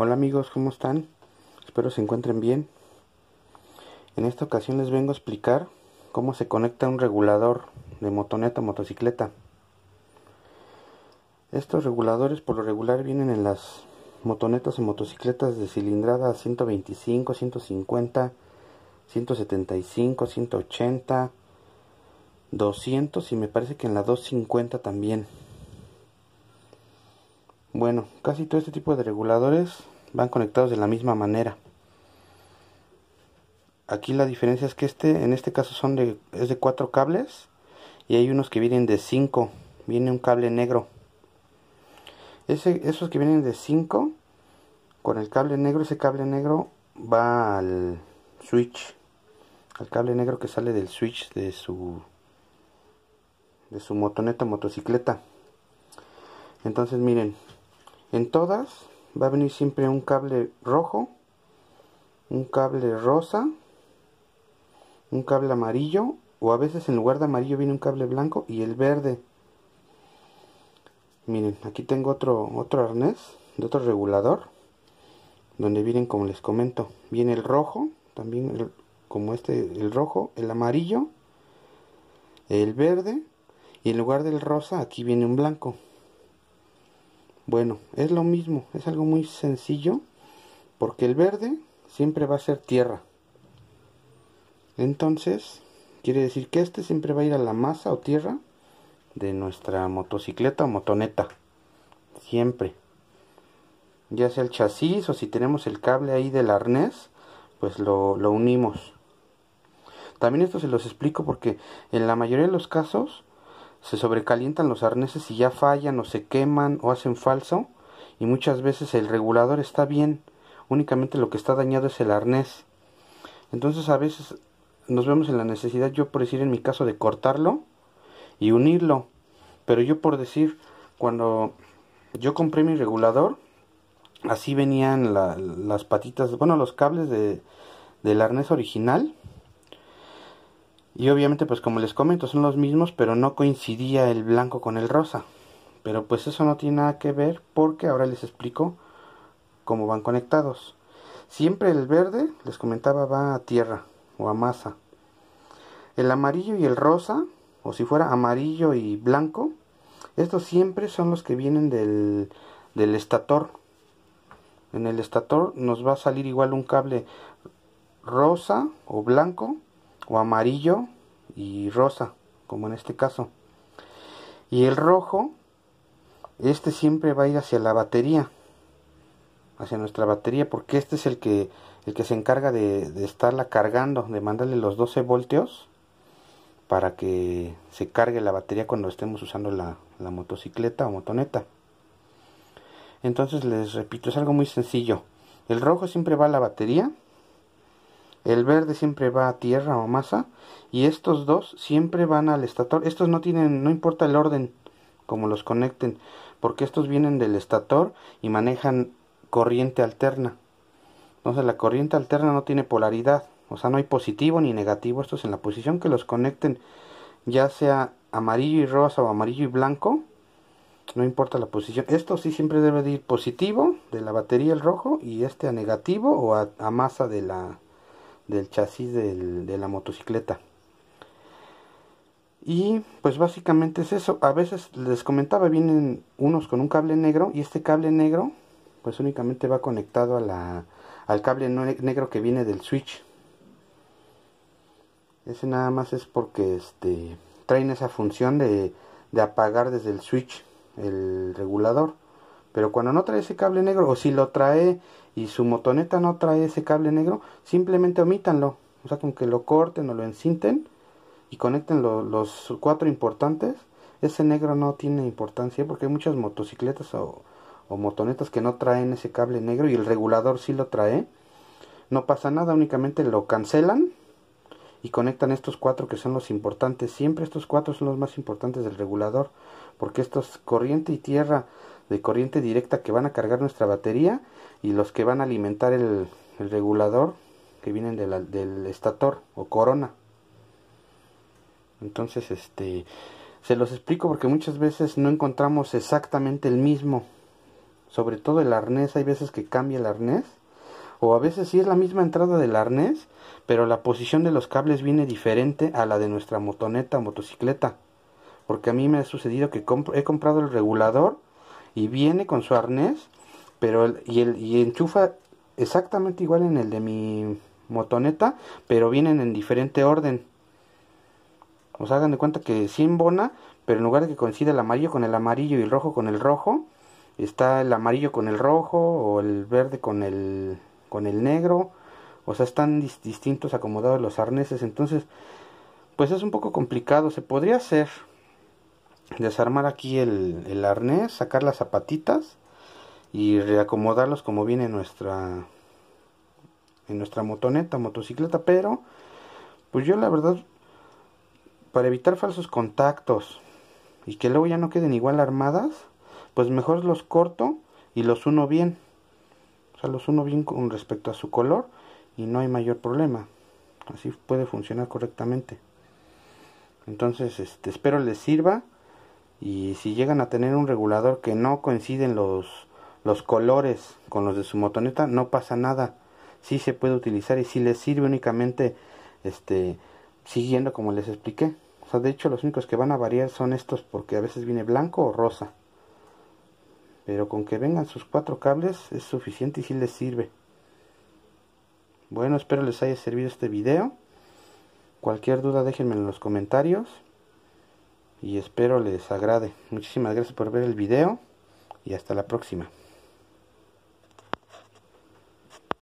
Hola amigos, ¿cómo están? Espero se encuentren bien. En esta ocasión les vengo a explicar cómo se conecta un regulador de motoneta o motocicleta. Estos reguladores por lo regular vienen en las motonetas o motocicletas de cilindrada 125, 150, 175, 180, 200 y me parece que en la 250 también. Bueno, casi todo este tipo de reguladores van conectados de la misma manera. Aquí la diferencia es que este, en este caso son de, es de cuatro cables y hay unos que vienen de 5. Viene un cable negro. esos que vienen de 5 con el cable negro, ese cable negro va al switch, al cable negro que sale del switch de su de su motoneta motocicleta. Entonces miren, en todas va a venir siempre un cable rojo, un cable rosa, un cable amarillo o a veces en lugar de amarillo viene un cable blanco y el verde. Miren, aquí tengo otro, otro arnés de otro regulador donde vienen como les comento, viene el rojo, también como este, el rojo, el amarillo, el verde y en lugar del rosa aquí viene un blanco. Bueno, es lo mismo, es algo muy sencillo, porque el verde siempre va a ser tierra. Entonces, quiere decir que este siempre va a ir a la masa o tierra de nuestra motocicleta o motoneta. Siempre. Ya sea el chasis o si tenemos el cable ahí del arnés, pues lo, lo unimos. También esto se los explico porque en la mayoría de los casos se sobrecalientan los arneses y ya fallan o se queman o hacen falso y muchas veces el regulador está bien, únicamente lo que está dañado es el arnés. Entonces a veces nos vemos en la necesidad, yo por decir en mi caso, de cortarlo y unirlo. Pero yo por decir, cuando yo compré mi regulador, así venían las patitas, bueno, los cables de, del arnés original y obviamente, pues como les comento, son los mismos, pero no coincidía el blanco con el rosa. Pero pues eso no tiene nada que ver porque ahora les explico cómo van conectados. Siempre el verde, les comentaba, va a tierra o a masa. El amarillo y el rosa, o si fuera amarillo y blanco, estos siempre son los que vienen del, del estator. En el estator nos va a salir igual un cable rosa o blanco o amarillo y rosa, como en este caso. Y el rojo, este siempre va a ir hacia la batería, hacia nuestra batería, porque este es el que, el que se encarga de, estarla cargando, de mandarle los 12 voltios para que se cargue la batería cuando estemos usando la, la motocicleta o motoneta. Entonces les repito, es algo muy sencillo. El rojo siempre va a la batería el verde siempre va a tierra o masa y estos dos siempre van al estator. Estos no tienen, no importa el orden como los conecten, porque estos vienen del estator y manejan corriente alterna. Entonces la corriente alterna no tiene polaridad, o sea, no hay positivo ni negativo. Estos en la posición que los conecten, ya sea amarillo y rosa o amarillo y blanco, no importa la posición. Esto sí siempre debe de ir positivo de la batería el rojo y este a negativo o a masa de la del chasis de la motocicleta. Y pues básicamente es eso. A veces les comentaba, vienen unos con un cable negro y este cable negro pues únicamente va conectado a al cable negro que viene del switch. Ese nada más es porque este, traen esa función de, de apagar desde el switch el regulador. Pero cuando no trae ese cable negro, o si lo trae y su motoneta no trae ese cable negro, simplemente omítanlo. O sea, con que lo corten o lo encinten y conecten los cuatro importantes, ese negro no tiene importancia porque hay muchas motocicletas o, o motonetas que no traen ese cable negro y el regulador sí lo trae. No pasa nada, únicamente lo cancelan y conectan estos cuatro que son los importantes. Siempre estos cuatro son los más importantes del regulador, porque estos corriente y tierra de corriente directa que van a cargar nuestra batería y los que van a alimentar el, regulador que vienen del estator o corona. Entonces, este, se los explico porque muchas veces no encontramos exactamente el mismo. Sobre todo el arnés, hay veces que cambia el arnés. O a veces si es la misma entrada del arnés, pero la posición de los cables viene diferente a la de nuestra motoneta o motocicleta. Porque a mí me ha sucedido que he comprado el regulador y viene con su arnés, pero y, el, enchufa exactamente igual en el de mi motoneta, pero vienen en diferente orden. O sea, hagan de cuenta que sin bona, pero en lugar de que coincida el amarillo con el amarillo y el rojo con el rojo, está el amarillo con el rojo o el verde con el, con el negro. O sea, están distintos acomodados los arneses. Entonces, pues es un poco complicado. Se podría hacer, desarmar aquí el, arnés, sacar las zapatitas y reacomodarlos como viene en nuestra en nuestra motoneta, motocicleta, pero pues yo la verdad para evitar falsos contactos y que luego ya no queden igual armadas, pues mejor los corto y los uno bien. O sea, los uno bien con respecto a su color y no hay mayor problema. Así puede funcionar correctamente. Entonces, este, espero les sirva y si llegan a tener un regulador que no coinciden los, los colores con los de su motoneta, no pasa nada. Sí se puede utilizar y si les sirve únicamente este siguiendo como les expliqué. O sea, de hecho los únicos que van a variar son estos porque a veces viene blanco o rosa. Pero con que vengan sus cuatro cables es suficiente y si les sirve. Bueno, espero les haya servido este video. Cualquier duda déjenme en los comentarios y espero les agrade. Muchísimas gracias por ver el video y hasta la próxima.